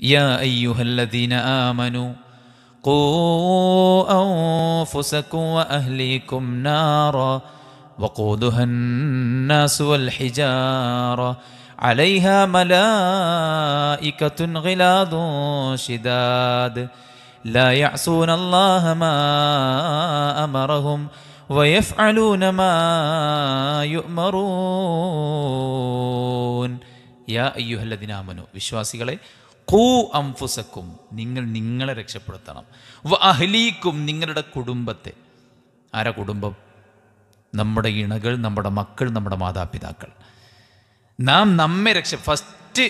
يا أيها الذين آمنوا قوا أنفسكم وأهليكم نارا وقودها الناس والحجارة عليها ملائكة غلاظ شداد لا يعصون الله ما أمرهم ويفعلون ما يؤمرون يا أيها الذين آمنوا قليل കൂ അംഫുസക്കും നിങ്ങൾ നിങ്ങളെ രക്ഷപ്പെടുത്തണം വ അഹ്ലീക്കും നിങ്ങളുടെ കുടുംബത്തെ ആരാ കുടുംബം നമ്മുടെ ഇണകൾ നമ്മുടെ മക്കൾ നമ്മുടെ മാതാപിതാക്കൾ നാം നമ്മെ രക്ഷ ഫസ്റ്റ്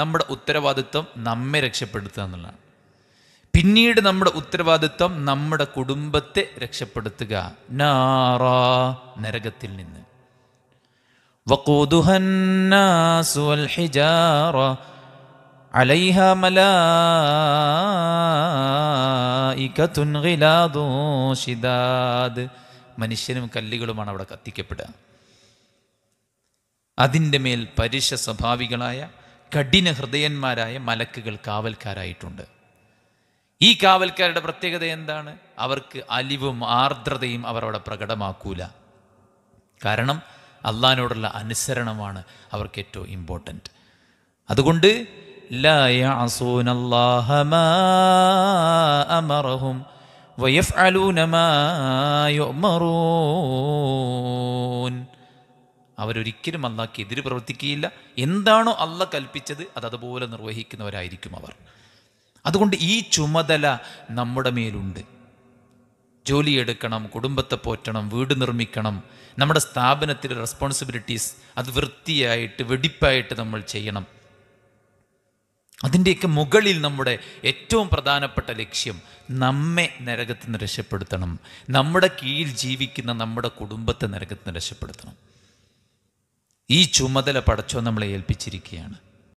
നമ്മുടെ ഉത്തരവാദിത്വം നമ്മെ രക്ഷപ്പെടുത്തുക എന്നുള്ളതാണ് പിന്നീട് നമ്മുടെ ഉത്തരവാദിത്വം നമ്മുടെ കുടുംബത്തെ രക്ഷപ്പെടുത്തുക നാറാ നരകത്തിൽ നിന്ന് വക്കൂതുഹന്നാസുൽ ഹിജാറ عليها ملائكة غلاظ شداد മനുഷ്യനും കല്ലുകളുമാണ് അവിടെ കത്തിക്കപ്പെടുക അതിൻ്റെ മേൽ പരുഷ സ്വഭാവികളായ കഠിന ഹൃദയന്മാരായ മലക്കുകൾ കാവൽക്കാരായിട്ടുണ്ട് ഈ കാവൽക്കാരുടെ പ്രത്യേകത എന്താണ് അവർക്ക് അലിവും ആർദ്രതയും അവർ അവിടെ പ്രകടമാക്കൂല കാരണം അള്ളഹാനോടുള്ള അനുസരണമാണ് അവർക്ക് ഏറ്റവും ഇമ്പോർട്ടൻറ്റ് അതുകൊണ്ട് അവരൊരിക്കലും അള്ളാഹ്ക്ക് എതിര് പ്രവർത്തിക്കുകയില്ല എന്താണോ അല്ല കൽപ്പിച്ചത് അത് അതുപോലെ നിർവഹിക്കുന്നവരായിരിക്കും അവർ അതുകൊണ്ട് ഈ ചുമതല നമ്മുടെ മേലുണ്ട് ജോലിയെടുക്കണം കുടുംബത്തെ പോറ്റണം വീട് നിർമ്മിക്കണം നമ്മുടെ സ്ഥാപനത്തിലെ റെസ്പോൺസിബിലിറ്റീസ് അത് വൃത്തിയായിട്ട് വെടിപ്പായിട്ട് നമ്മൾ ചെയ്യണം അതിൻ്റെയൊക്കെ മുകളിൽ നമ്മുടെ ഏറ്റവും പ്രധാനപ്പെട്ട ലക്ഷ്യം നമ്മെ നരകത്തിൽ നിന്ന് രക്ഷപ്പെടുത്തണം നമ്മുടെ കീഴിൽ ജീവിക്കുന്ന നമ്മുടെ കുടുംബത്തെ നരകത്തിൽ നിന്ന് രക്ഷപ്പെടുത്തണം ഈ ചുമതല പടച്ചോ നമ്മളെ ഏൽപ്പിച്ചിരിക്കുകയാണ്